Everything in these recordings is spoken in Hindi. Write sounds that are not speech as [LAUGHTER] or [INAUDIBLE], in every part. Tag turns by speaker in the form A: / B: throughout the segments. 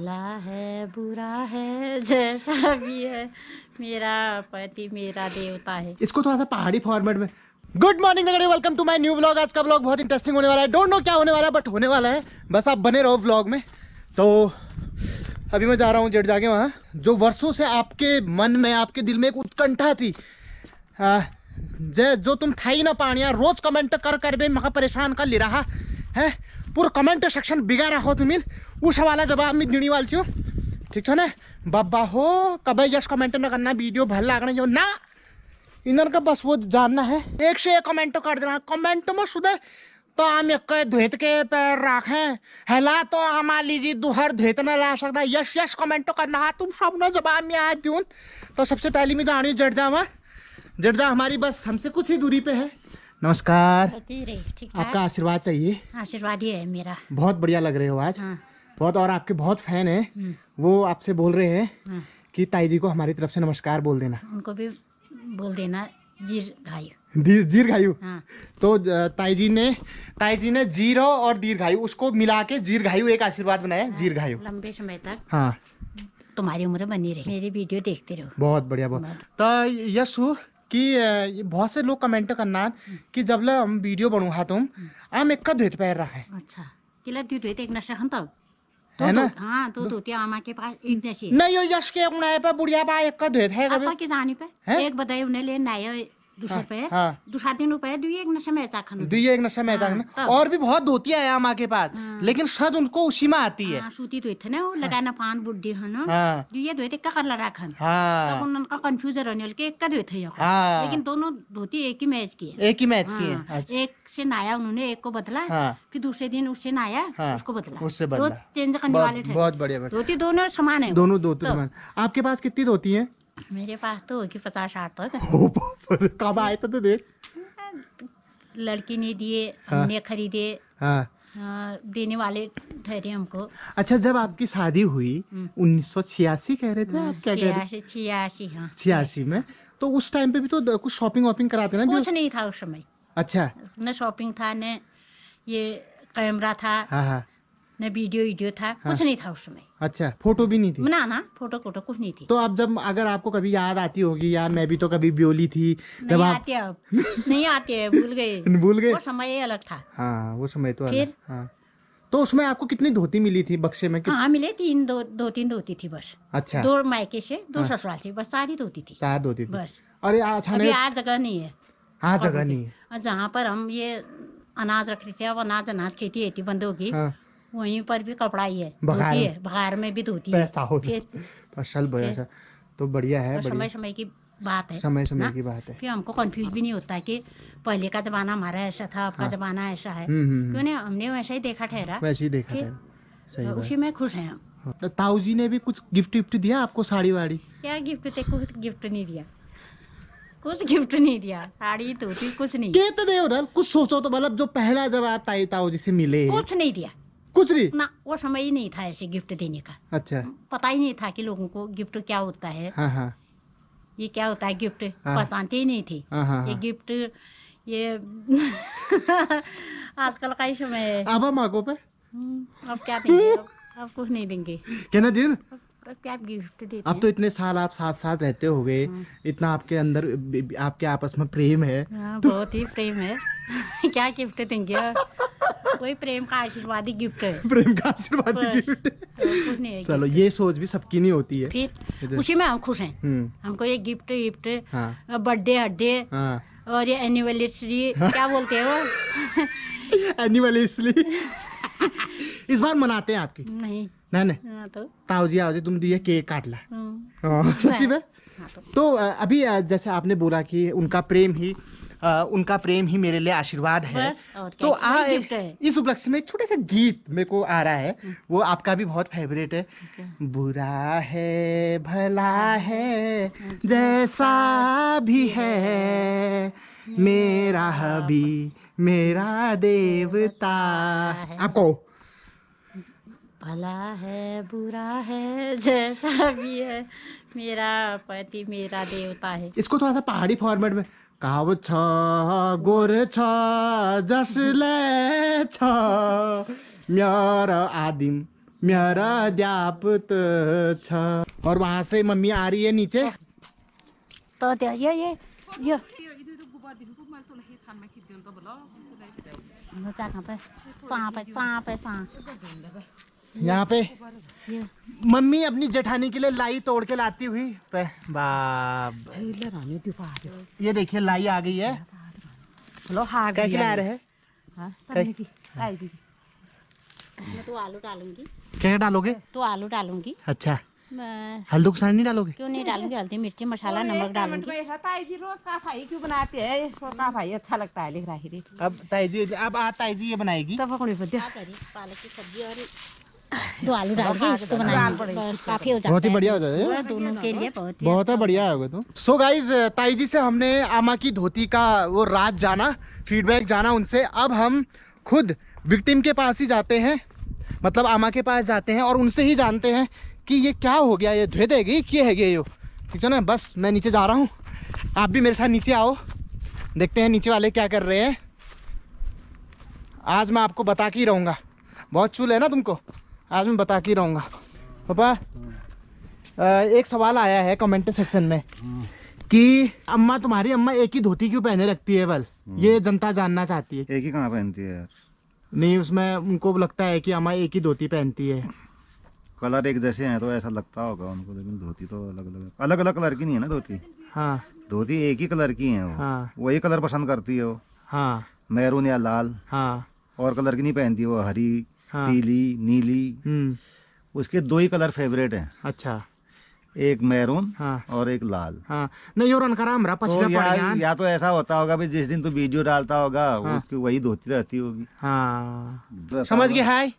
A: भला है बुरा है जैसा भी है मेरा पति मेरा देवता है
B: इसको थोड़ा सा पहाड़ी फॉर्मेट में good morning welcome to my new blog आज का ब्लॉग बहुत इंटरेस्टिंग होने वाला है डोंट नो क्या होने वाला है बट होने वाला है बस आप बने रहो ब्लॉग में तो अभी मैं जा रहा हूँ जेट जाके वहाँ जो वर्षों से आपके मन में आपके दिल में एक उत्कंठा थी जय जो तुम था ही ना पानिया रोज कमेंट कर कर भी मैं परेशान कर ले रहा है पूरा कमेंट सेक्शन बिगाएर हो तुम्हें उस सवाल जवाब मैं दिनी वाली हूँ ठीक है ना बब्बा हो कभी यस कमेंट न करना वीडियो भल लगने जो ना इधर का बस वो जानना है एक से एक कमेंट कर देना कमेंट में सुधे तो हम एक धुत के पैर राखे हेला तो आ लीजिए दुहर धुत न ला सकता यश यश कमेंट तो करना है हाँ, तुम सब न जवाब में आ दून तो सबसे पहले मैं जानी जडजा में जडजा हमारी बस हमसे कुछ ही दूरी पे है नमस्कार
A: आपका
B: आशीर्वाद चाहिए
A: आशीर्वाद ही है मेरा
B: बहुत बढ़िया लग रहे हो आज हाँ। बहुत और आपके बहुत फैन है हम्म। वो आपसे बोल रहे हैं की हाँ। कि ताई जी को हमारी तरफ से नमस्कार बोल देना
A: उनको भी बोल देना जीर घायु जीर घायु हाँ।
B: तो ताई जी ने ताई जी ने जीरो और दीर्घायु उसको मिला के जीर घायु एक आशीर्वाद बनाया हाँ, जीर घायु
A: लंबे समय तक हाँ तुम्हारी उम्र बनी रही मेरी वीडियो देखते रहो
B: बहुत बढ़िया बहुत तो यशु कि बहुत से लोग कमेंट करना कि जब ला हम वीडियो बनू हा तुम आम एक का धोत पैर रहा है अच्छा
A: किला तू धोते एक नशा हम तो है ना हाँ तो धोते आमा के पास एक जैसी नहीं
B: यो यश के अपना पे बुढ़िया पे एक का धोत है कभी तो के जाने पे एक
A: बताइए उन्हें ले नया हाँ, हाँ। एक
B: नशा में ऐसा हाँ, और भी बहुत धोतियाँ है के पास लेकिन सज उनको उसी में आती है
A: सूती तो इतने वो लगाना पान बुढ़ी है ना ये धोते ककर लड़ा खान
B: तब उनका
A: कंफ्यूजन होने वाले एक का धोते
B: लेकिन
A: दोनों धोती एक ही मैच की है एक ही मैच की है अच्छा। एक से नाया उन्होंने एक को बदला फिर दूसरे दिन उससे नहाया उसको बदला उससे बदला चेंज करने वाले बहुत बढ़िया धोती दोनों समान है दोनों धोती समान
B: आपके पास कितनी धोती है
A: मेरे पास तो होगी पचास साठ तक
B: [LAUGHS] कब आए तो, तो देख
A: लड़की ने दिए हाँ। हमने हाँ, खरीदे हाँ, देने वाले ठहरे हमको
B: अच्छा जब आपकी शादी हुई हम्म। उन्नीस सौ छियासी कह रहे थे हाँ, आप क्या कह रहे
A: छियासी हाँ।
B: छियासी में तो उस टाइम पे भी तो कुछ शॉपिंग वॉपिंग कराते ना कुछ
A: नहीं था उस समय अच्छा न शॉपिंग था न ये कैमरा था न वीडियो वीडियो था हाँ। कुछ नहीं था उस समय
B: अच्छा फोटो भी नहीं थी ना ना फोटो फोटो कुछ नहीं थी तो अब जब अगर आपको कभी याद आती होगी या मैं भी तो कभी ब्योली थी नहीं आप... आती
A: अब नहीं आती है भूल गए [LAUGHS] भूल गए वो समय अलग था
B: हाँ वो समय तो फिर हाँ। तो उसमें आपको कितनी धोती मिली थी बक्से में
A: हाँ मिले तीन दो दो तीन धोती थी बस अच्छा दो मायके से दो हाँ। ससुराल से बस सारी धोती थी
B: चार धोती थी बस
A: अरे अचानक आज जगह नहीं है
B: हाँ जगह नहीं
A: है जहाँ पर हम ये अनाज रख रहे थे अब अनाज अनाज खेती होती बंद होगी हाँ। वहीं पर भी कपड़ा है बघार है बघार में भी धोती है
B: फसल बोया तो बढ़िया है समय समय
A: की बात है समय समय की बात है फिर हमको कंफ्यूज भी नहीं होता कि पहले का जमाना हमारा ऐसा था आपका हाँ। जमाना ऐसा है हम्म, हम्म, क्यों हम्म। नहीं हमने वैसा ही देखा ठहरा वैसे ही देखा सही उसी में खुश है हम
B: हाँ। तो ताऊ जी ने भी कुछ गिफ्ट विफ्ट दिया आपको साड़ी वाड़ी
A: क्या गिफ्ट थे कुछ गिफ्ट नहीं दिया कुछ गिफ्ट नहीं दिया साड़ी तो कुछ नहीं
B: कहते कुछ सोचो तो मतलब जो पहला जब आप ताई ताऊ जी से मिले कुछ
A: नहीं दिया कुछ नहीं ना वो समय ही नहीं था ऐसे गिफ्ट देने का अच्छा पता ही नहीं था कि लोगों को गिफ्ट क्या होता है हाँ, हाँ। ये क्या होता है गिफ्ट हाँ। पहचानते ही नहीं थे ये गिफ्ट ये [LAUGHS] आजकल का ही समय है अब हम आगो पे हम्म, अब क्या देंगे अब, कुछ नहीं देंगे कहना जी क्या अब तो इतने
B: साल आप साथ साथ रहते हो गए इतना आपके अंदर आपके आपस में प्रेम है
A: तो... बहुत ही प्रेम है [LAUGHS] क्या गिफ्ट देंगे [LAUGHS] कोई प्रेम का आशीर्वादी गिफ्ट है [LAUGHS] प्रेम का आशीर्वादी गिफ्ट तो है चलो
B: ये सोच भी सबकी नहीं होती है
A: फिर उसी में हम खुश हैं हम्म। हमको ये गिफ्ट गिफ्ट बर्थडे हड्डे और ये एनिवर्सरी [LAUGHS] क्या बोलते हैं वो
B: एनिवर्सरी
A: इस बार मनाते हैं आपकी नहीं नहीं नहीं हाँ, तो
B: ताऊ जी आओ जी तुम दिए केक काट ला हाँ। हाँ, सच्ची में तो, तो अभी जैसे आपने बोला कि उनका प्रेम ही उनका प्रेम ही मेरे लिए आशीर्वाद है
A: तो आ, है।
B: इस उपलक्ष्य में छोटे से गीत मेरे को आ रहा है हम्म। वो आपका भी बहुत फेवरेट है बुरा है भला हाँ। है हाँ जैसा भी हाँ है मेरा हबी मेरा
A: देवता आपको भला है बुरा है जैसा भी है मेरा पति मेरा देवता है
B: इसको थोड़ा सा पहाड़ी फॉर्मेट में काउ छ गोर छ जसले छ मेरो आदिम मेरो द्यापुत छ और वहाँ से मम्मी आ रही है नीचे तो ये ये ये चापे यहाँ पे मम्मी अपनी जेठानी के लिए लाई तोड़ के लाती हुई बाब ये देखिए लाई आ गई है चलो हाँ क्या खिला रहे
A: तो आलू डालूंगी क्या डालोगे तो आलू डालूंगी
B: अच्छा हल्दी कुछ नहीं डालोगे क्यों
A: नहीं डालूंगी हल्दी मिर्ची मसाला नमक डालूंगी हाँ, ताई जी रोज का भाई क्यों बनाते हैं का भाई अच्छा लगता है लिख रहा है
B: अब ताई जी अब आ ताई जी ये बनाएगी पालक
A: की सब्जी और तो
B: आलू डाल के इसको बनाएंगे
A: काफी हो जाता बहुत ही बढ़िया हो जाता है दोनों के लिए बहुत
B: बहुत ही अच्छा। बढ़िया होगा तो सो गाइज ताई जी से हमने आमा की धोती का वो रात जाना फीडबैक जाना उनसे अब हम खुद विक्टिम के पास ही जाते हैं मतलब आमा के पास जाते हैं और उनसे ही जानते हैं कि ये क्या हो गया ये धोए देगी क्या है ये ठीक है ना बस मैं नीचे जा रहा हूँ आप भी मेरे साथ नीचे आओ देखते हैं नीचे वाले क्या कर रहे हैं आज मैं आपको बता के ही रहूँगा बहुत चूल है ना तुमको आज मैं बता के रहूँगा पापा एक सवाल आया है कमेंट सेक्शन में हम्म। कि अम्मा तुम्हारी अम्मा एक ही धोती क्यों पहने रखती है बल हम्म। ये जनता जानना चाहती है एक ही कहाँ पहनती है यार नहीं उसमें उनको लगता है कि अम्मा एक ही धोती पहनती है कलर एक जैसे हैं तो ऐसा लगता होगा उनको लेकिन धोती तो अलग अलग अलग अलग कलर की नहीं है ना धोती हाँ धोती एक ही कलर की है वो हाँ। वही कलर पसंद करती है वो हाँ मैरून या लाल हाँ और कलर की नहीं पहनती वो हरी हाँ। पीली नीली हम्म। उसके दो ही कलर फेवरेट हैं अच्छा एक मैरून हाँ, और एक लाल हाँ, नहीं और तो या, या तो ऐसा होता होगा भी जिस दिन तू वीडियो डालता होगा हाँ, उसकी वही धोती रहती होगी हाँ समझ गया हाय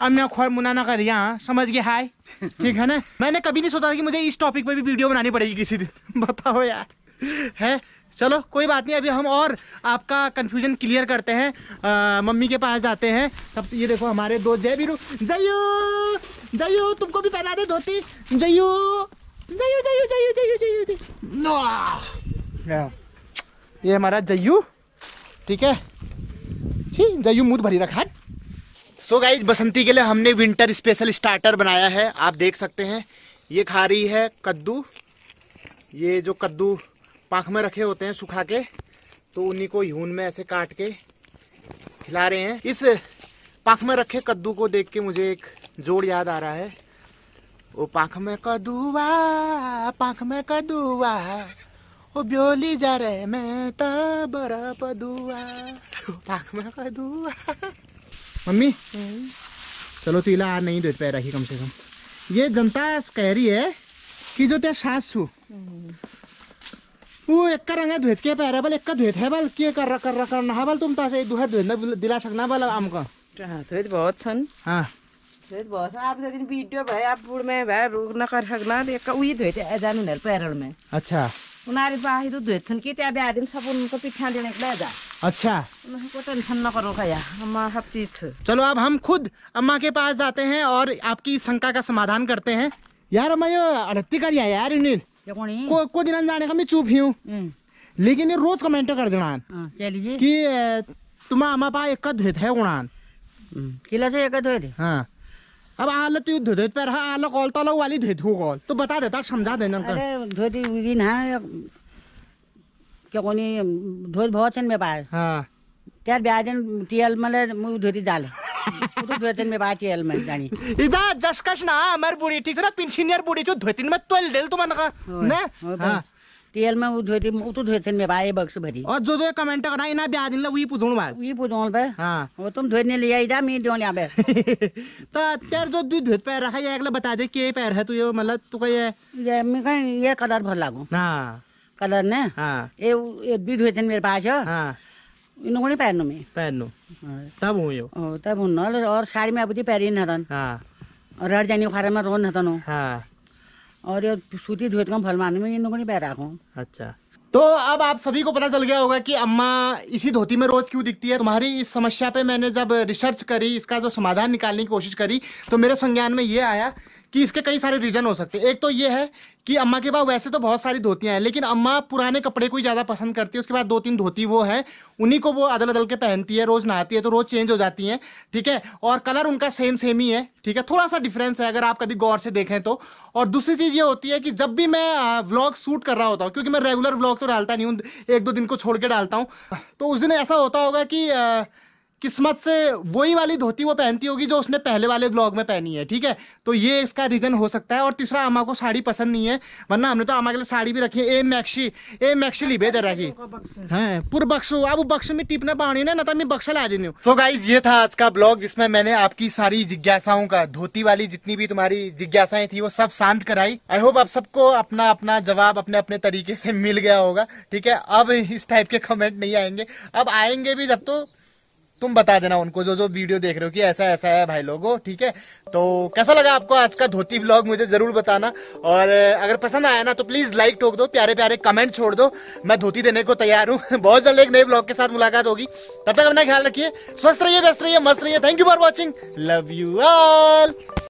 B: अब मैं खोर मुनाना कर यहाँ समझ गया हाय ठीक है ना मैंने कभी नहीं सोचा था कि मुझे इस टॉपिक पे भी वीडियो बनानी पड़ेगी किसी दिन [LAUGHS] बताओ यार है चलो कोई बात नहीं अभी हम और आपका कन्फ्यूजन क्लियर करते हैं मम्मी के पास जाते हैं तब ये देखो हमारे दो जय भी जयू जयू तुमको भी पहना दे धोती जयू जयू जयू जयू जयू जयू जयू ये हमारा जयू ठीक है ठीक जयू मुद भरी रखा है सो गाइज बसंती के लिए हमने विंटर स्पेशल स्टार्टर बनाया है आप देख सकते हैं ये खा रही है कद्दू ये जो कद्दू पाख में रखे होते हैं सुखा के तो उन्हीं को यून में ऐसे काट के खिला रहे हैं इस पाख में रखे कद्दू को देख के मुझे एक जोड़ याद आ रहा है वो पाख में कदुआ पाख में कदुआ वो ब्योली जा रहे मैं तबरा पदुआ पाख में कदुआ मम्मी हम्म। चलो तीला तो आ नहीं दे पैर रही कम से कम ये जनता कह रही है कि जो तेरा सासू हम्म। वो धुत के पैर बल एक्का धुत है बल के कर कर कर ना बल तुम दिला सकना बल धुत हाँ, बहुत छन हां
A: धुत बहुत आप दिन वीडियो भाई आप में भाई कर सकना एक धुत नर में अच्छा धुत छन त्या दिन सब पिठा देने के अच्छा टेंशन करो अम्मा सब चीज
B: चलो अब हम खुद अम्मा के पास जाते हैं और आपकी शंका का समाधान करते हैं यार अम्मा यो अड़ती कर यार
A: को, को दिन
B: जाने का मैं चुप ही हूँ हम्म। लेकिन ये रोज कमेंट कर देना
A: हाँ, कि
B: तुम्हारा एक धुत है उड़ान हम्म। किला से एक हाँ अब आलो तो पर हाँ आलो
A: कॉल तो वाली कॉल तो बता देता समझा देना अरे क्या कोनी धुत बहुत सन में पाए हाँ ब्याजन टीएल मुझे डाले तू धोतीन में बात येल मन जानी इदा जसकश ना अमर
B: बुढ़ी ठीक ना पिन सीनियर बुढ़ी जो धोतीन में तोल देल तुमन तो का ना हां तेल में उ धोती
A: उ तो धोतीन में बाए बक्स भरी
B: और जो जो कमेंट करना इना ब्याह दिन ल वी पुजोण बा वी पुजोण बे हां वो तुम धोने ले आई जा मी दोन आबे [LAUGHS] तो तेर जो दू धोत पैर रखा एकला बता दे के पैर है तू ये मतलब तू का ये ये मैं का ये कलर भर लागो हां कलर ने
A: हां ये में हाँ। तब ඉන්නකොට පැන්නුම පැන්නු තබමයෝ තැබුන්නල और साड़ी में अब जी पैरी नहीं हतन हाँ और रट जानी खारे में रोन हतन हाँ और ये सूती धोए कम फल माने में इन लोगों ने पैर रखो अच्छा
B: तो अब आप सभी को पता चल गया होगा कि अम्मा इसी धोती में रोज क्यों दिखती है तुम्हारी इस समस्या पे मैंने जब रिसर्च करी इसका जो समाधान निकालने की कोशिश करी तो मेरे संज्ञान में ये आया कि इसके कई सारे रीजन हो सकते हैं एक तो ये है कि अम्मा के पास वैसे तो बहुत सारी धोतियाँ हैं लेकिन अम्मा पुराने कपड़े को ही ज़्यादा पसंद करती है उसके बाद दो तीन धोती वो है उन्हीं को वो अदल अदल के पहनती है रोज़ नहाती है तो रोज़ चेंज हो जाती है ठीक है और कलर उनका सेम सेम ही है ठीक है थोड़ा सा डिफरेंस है अगर आप कभी गौर से देखें तो और दूसरी चीज़ ये होती है कि जब भी मैं व्लॉग शूट कर रहा होता हूँ क्योंकि मैं रेगुलर व्लॉग तो डालता नहीं हूँ एक दो दिन को छोड़ के डालता हूँ तो उस दिन ऐसा होता होगा कि किस्मत से वही वाली धोती वो पहनती होगी जो उसने पहले वाले ब्लॉग में पहनी है ठीक है तो ये इसका रीज़न हो सकता है और तीसरा अम्मा को साड़ी पसंद नहीं है वरना हमने तो अम्मा के लिए साड़ी भी रखी है ए मैक्सी ए मैक्सी ली बेदर रखी है पुर बक्सू अब बक्स में टिपना पानी ना ना तो मैं बक्सा ला देनी हूँ सो गाइज ये था आज का ब्लॉग जिसमें मैंने आपकी सारी जिज्ञासाओं का धोती वाली जितनी भी तुम्हारी जिज्ञासाएं थी वो सब शांत कराई आई होप आप सबको अपना अपना जवाब अपने अपने तरीके से मिल गया होगा ठीक है अब इस टाइप के कमेंट नहीं आएंगे अब आएंगे भी जब तो तुम बता देना उनको जो जो वीडियो देख रहे हो कि ऐसा ऐसा है भाई लोगों ठीक है तो कैसा लगा आपको आज का धोती ब्लॉग मुझे जरूर बताना और अगर पसंद आया ना तो प्लीज लाइक ठोक दो प्यारे प्यारे कमेंट छोड़ दो मैं धोती देने को तैयार हूँ [LAUGHS] बहुत जल्द एक नए ब्लॉग के साथ मुलाकात होगी तब तक अपना ख्याल रखिए स्वस्थ रहिए व्यस्त रहिए मस्त रहिए thank you for watching love you all